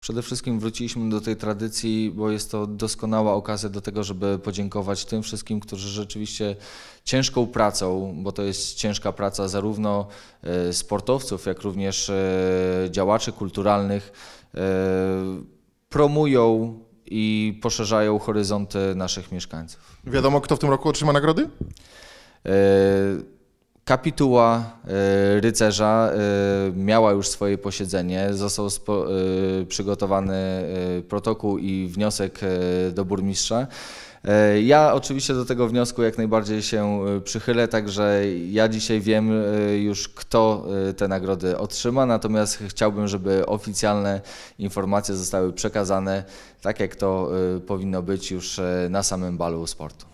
Przede wszystkim wróciliśmy do tej tradycji, bo jest to doskonała okazja do tego, żeby podziękować tym wszystkim, którzy rzeczywiście ciężką pracą, bo to jest ciężka praca zarówno e, sportowców, jak również e, działaczy kulturalnych, e, promują i poszerzają horyzonty naszych mieszkańców. Wiadomo, kto w tym roku otrzyma nagrody? Kapituła e, rycerza e, miała już swoje posiedzenie, został e, przygotowany protokół i wniosek do burmistrza. Ja oczywiście do tego wniosku jak najbardziej się przychylę, także ja dzisiaj wiem już kto te nagrody otrzyma, natomiast chciałbym, żeby oficjalne informacje zostały przekazane tak jak to powinno być już na samym balu sportu.